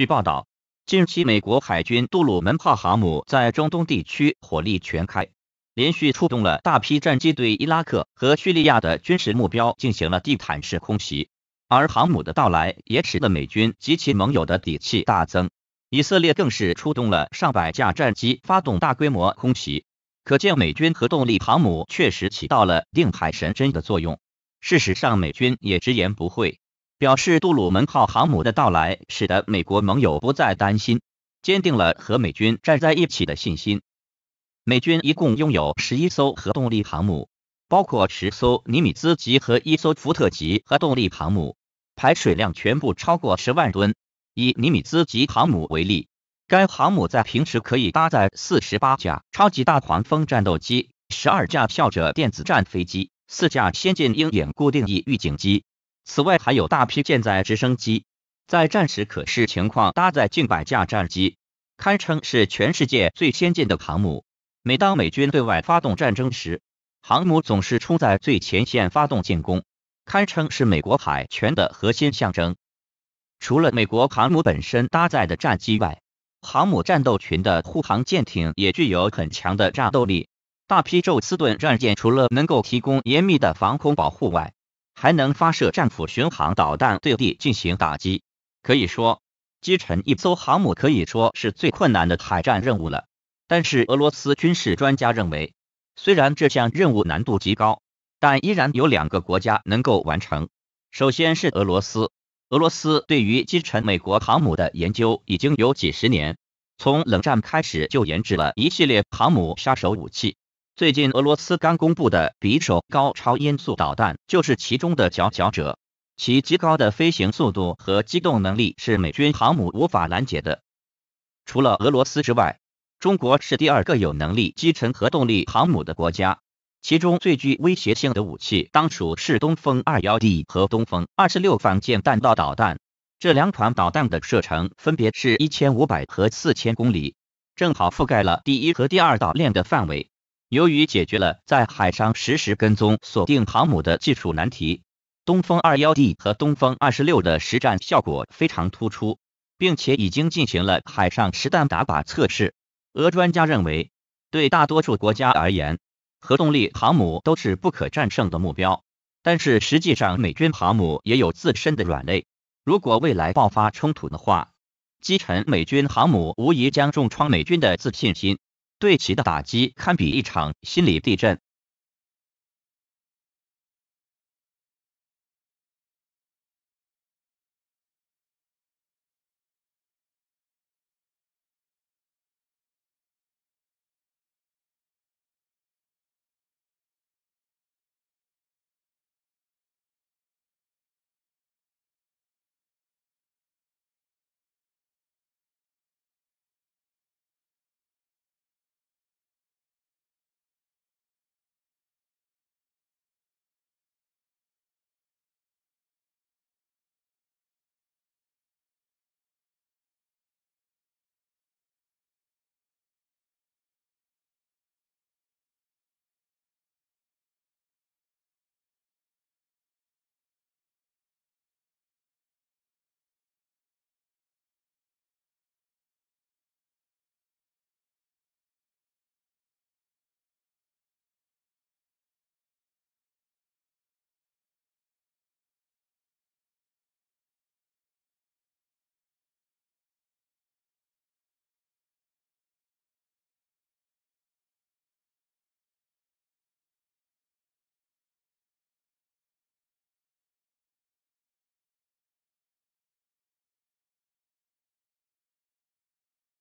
据报道，近期美国海军杜鲁门号航母在中东地区火力全开，连续出动了大批战机，对伊拉克和叙利亚的军事目标进行了地毯式空袭。而航母的到来也使得美军及其盟友的底气大增。以色列更是出动了上百架战机，发动大规模空袭。可见，美军核动力航母确实起到了定海神针的作用。事实上，美军也直言不讳。表示杜鲁门号航母的到来，使得美国盟友不再担心，坚定了和美军站在一起的信心。美军一共拥有十一艘核动力航母，包括十艘尼米兹级和一艘福特级核动力航母，排水量全部超过十万吨。以尼米兹级航母为例，该航母在平时可以搭载四十八架超级大黄蜂战斗机、十二架跳着电子战飞机、四架先进鹰眼固定翼预警机。此外，还有大批舰载直升机，在战时可视情况搭载近百架战机，堪称是全世界最先进的航母。每当美军对外发动战争时，航母总是冲在最前线发动进攻，堪称是美国海权的核心象征。除了美国航母本身搭载的战机外，航母战斗群的护航舰艇也具有很强的战斗力。大批宙斯盾战舰除了能够提供严密的防空保护外，还能发射战斧巡航导弹对地进行打击，可以说击沉一艘航母可以说是最困难的海战任务了。但是俄罗斯军事专家认为，虽然这项任务难度极高，但依然有两个国家能够完成。首先是俄罗斯，俄罗斯对于击沉美国航母的研究已经有几十年，从冷战开始就研制了一系列航母杀手武器。最近，俄罗斯刚公布的匕首高超音速导弹就是其中的佼佼者，其极高的飞行速度和机动能力是美军航母无法拦截的。除了俄罗斯之外，中国是第二个有能力击沉核动力航母的国家。其中最具威胁性的武器当属是东风二幺 D 和东风二十六反舰弹道导弹。这两款导弹的射程分别是一千五百和四千公里，正好覆盖了第一和第二岛链的范围。由于解决了在海上实时跟踪锁定航母的技术难题，东风二幺 D 和东风二十六的实战效果非常突出，并且已经进行了海上实弹打靶测试。俄专家认为，对大多数国家而言，核动力航母都是不可战胜的目标。但是，实际上美军航母也有自身的软肋。如果未来爆发冲突的话，击沉美军航母无疑将重创美军的自信心。对其的打击堪比一场心理地震。